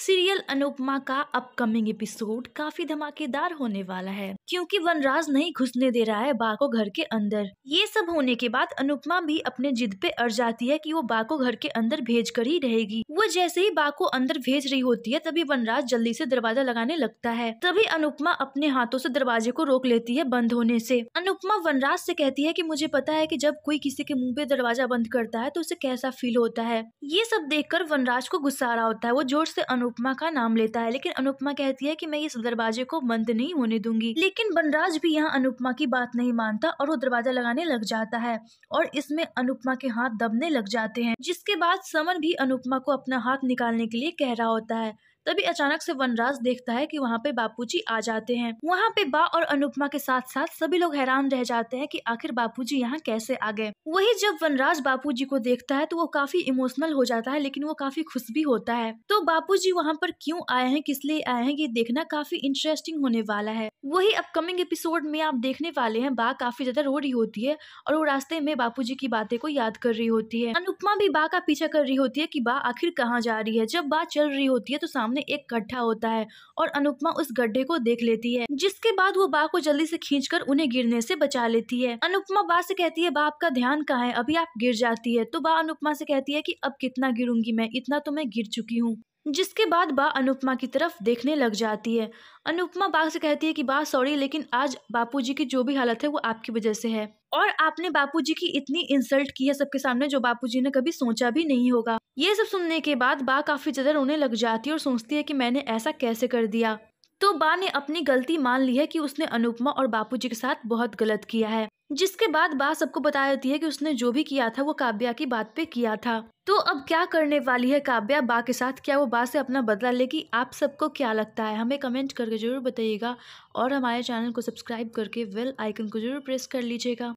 serial Anupama का upcoming episode काफी धमाकेदार होने वाला है क्योंकि वनराज नहीं घुसने दे रहा है बा को घर के अंदर ये सब होने के बाद अनुपमा भी अपने जिद पे अड़ जाती है कि वो बा को घर के अंदर भेज कर ही रहेगी वो जैसे ही बा को अंदर भेज रही होती है तभी वनराज जल्दी से दरवाजा लगाने लगता है तभी अनुपमा अपने हाथों से दरवाजे को रोक लेती है बंद होने से अनुपमा वनराज से कहती है कि मुझे पता है कि जब कोई किसी के मुंह पे दरवाजा बंद करता है तो उसे कैसा फील होता है ये सब देखकर वनराज को गुस्सा आ रहा होता है वो जोर से अनुपमा अनुपमा का नाम लेता है लेकिन अनुपमा कहती है कि मैं इस दरवाजे को बंद नहीं होने दूंगी लेकिन बनराज भी यहाँ अनुपमा की बात नहीं मानता और वो दरवाजा लगाने लग जाता है और इसमें अनुपमा के हाथ दबने लग जाते हैं जिसके बाद समन भी अनुपमा को अपना हाथ निकालने के लिए कह रहा होता है तभी अचानक से वनराज देखता है कि वहाँ पे बापूजी आ जाते हैं वहाँ पे बा और अनुपमा के साथ साथ सभी लोग हैरान रह जाते हैं कि आखिर बापूजी यहाँ कैसे आ गए वही जब वनराज बापूजी को देखता है तो वो काफी इमोशनल हो जाता है लेकिन वो काफी खुश भी होता है तो बापू जी वहाँ पर क्यूँ आए हैं किस लिए आए हैं ये देखना काफी इंटरेस्टिंग होने वाला है वही अपकमिंग एपिसोड में आप देखने वाले हैं बा काफी ज्यादा रो रही होती है और वो रास्ते में बापू की बातें को याद कर रही होती है अनुपमा भी बा का पीछा कर रही होती है की बा आखिर कहाँ जा रही है जब बा चल रही होती है तो सामने सामने एक गड्ढा होता है और अनुपमा उस गड्ढे को देख लेती है जिसके बाद वो बा को जल्दी से खींचकर उन्हें गिरने से बचा लेती है अनुपमा बा से कहती है बा आपका ध्यान कहाँ है अभी आप गिर जाती है तो बा अनुपमा से कहती है की अब कितना गिरूंगी मैं इतना तो मैं गिर चुकी हूँ जिसके बाद बा अनुपमा की तरफ देखने लग जाती है अनुपमा बा से कहती है कि बा सॉरी लेकिन आज बापूजी की जो भी हालत है वो आपकी वजह से है और आपने बापूजी की इतनी इंसल्ट की है सबके सामने जो बापूजी ने कभी सोचा भी नहीं होगा ये सब सुनने के बाद बा काफी ज्यादा रोने लग जाती है और सोचती है कि मैंने ऐसा कैसे कर दिया तो बा ने अपनी गलती मान ली है कि उसने अनुपमा और बापूजी के साथ बहुत गलत किया है जिसके बाद बा सबको बता देती है कि उसने जो भी किया था वो काव्या की बात पे किया था तो अब क्या करने वाली है काव्या बा के साथ क्या वो बा से अपना बदला लेगी आप सबको क्या लगता है हमें कमेंट करके ज़रूर बताइएगा और हमारे चैनल को सब्सक्राइब करके वेल आइकन को ज़रूर प्रेस कर लीजिएगा